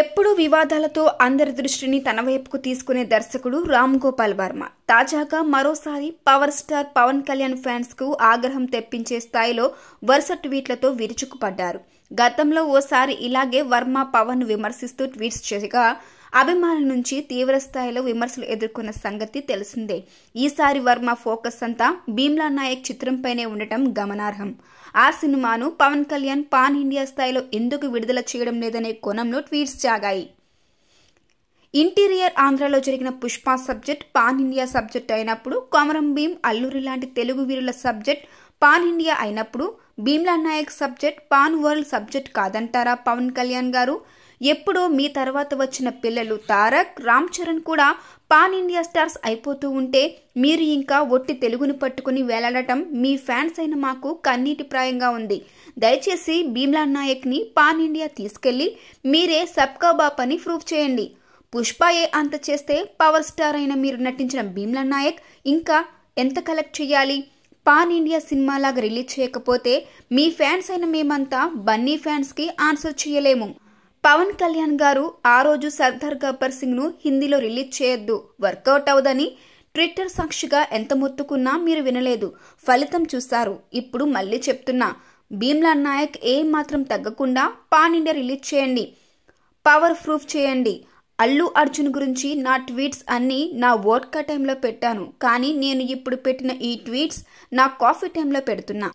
ఎప్పుడూ వివాదాలతో అందరి దృష్టిని తన వైపుకు తీసుకునే దర్శకుడు రామ్ గోపాల్ వర్మ తాజాగా మరోసారి power star Pawan Kalyan fans కు ఆగ్రహం తెప్పించే స్థాయిలో వరుస ట్వీట్లతో విరుచుకుపడ్డారు గతంలో ఓసారి ఇలాగే వర్మ పవన్ విమర్శిస్తూ ట్వీట్స్ చేయగా అభిమానుల నుంచి తీవ్ర స్థాయిలో విమర్శలు ఎదుర్కొన్న సంగతి తెలిసిందే ఈసారి వర్మ ఫోకస్ అంతా భీమ్లా నాయక్ చిత్రంపైనే ఉండటం గమనార్హం ఆ సినిమాను పవన్ కళ్యాణ్ పాన్ ఇండియా స్థాయిలో ఎందుకు విడుదల చేయడం లేదనే కోణంలో ట్వీట్స్ జాగాయి ఇంటీరియర్ ఆంధ్రలో జరిగిన Pushpa subject pan India subject అయినప్పుడు కొమరం భీం అల్లూరి లాంటి తెలుగు వీరుల సబ్జెక్ట్ పాన్ ఇండియా అయినప్పుడు Bheemla Nayak subject pan world subject కాదంటారా పవన్ కళ్యాణ్ గారు ఎప్పుడో మీ తర్వాత వచ్చిన పిల్లలు తారక్ రామ్ చరణ్ కూడా పాన్ ఇండియా స్టార్స్ అయిపోతూ ఉంటే మీరు ఇంకా ఒట్టి తెలుగును పట్టుకుని వేలాడటం మీ ఫ్యాన్స్ అయిన మాకు కన్నీటి ప్రాయంగా ఉంది దయచేసి భీమ్లా నాయక్ని పాన్ ఇండియా తీసుకెళ్లి మీరే సబ్కా బాప్ అని ప్రూవ్ చేయండి పుష్పయే అంత చేస్తే పవర్ స్టార్ అయిన మీరు నటించిన భీమ్లా నాయక్ ఇంకా ఎంత కలెక్ట్ చేయాలి పాన్ ఇండియా సినిమా లాగా రిలీజ్ చేయకపోతే మీ ఫ్యాన్స్ అయిన మేమంతా బన్నీ ఫ్యాన్స్కి ఆన్సర్ చేయలేము పవన్ కళ్యాణ్ గారు ఆ రోజు సర్దార్ గబ్బర్ సింగ్ను హిందీలో రిలీజ్ చేయొద్దు వర్కౌట్ అవదని ట్విట్టర్ సాక్షిగా ఎంత మొత్తుకున్నా మీరు వినలేదు ఫలితం చూశారు ఇప్పుడు మళ్ళీ చెప్తున్నా భీమ్లా నాయక్ ఏం మాత్రం తగ్గకుండా పాన్ ఇండియా రిలీజ్ చేయండి పవర్ ప్రూఫ్ చేయండి అల్లు అర్జున్ గురించి నా ట్వీట్స్ అన్నీ నా వర్క్ టైంలో పెట్టాను కానీ నేను ఇప్పుడు పెట్టిన ఈ ట్వీట్స్ నా కాఫీ టైంలో పెడుతున్నా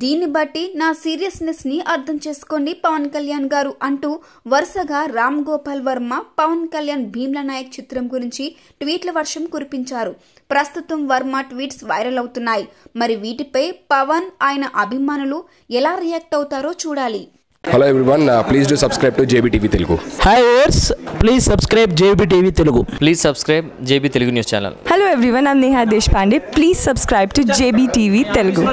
దీన్ని బట్టి నా సీరియస్నెస్ని అర్థం చేసుకోండి పవన్ కళ్యాణ్ గారు అంటూ వరుసగా రామ్ గోపాల్ వర్మ పవన్ కళ్యాణ్ భీమ్ల నాయక్ చిత్రం గురించి ట్వీట్ల వర్షం కురిపించారు ప్రస్తుతం వర్మ ట్వీట్స్ వైరల్ అవుతున్నాయి మరి వీటిపై పవన్ ఆయన అభిమానులు ఎలా రియాక్ట్ అవుతారో చూడాలి hello everyone please do subscribe to JB TV Telugu hi years please subscribe JB TV Telugu please subscribe JB Telugu news channel hello everyone I'm Neha Deshpande please subscribe to JB TV Telugu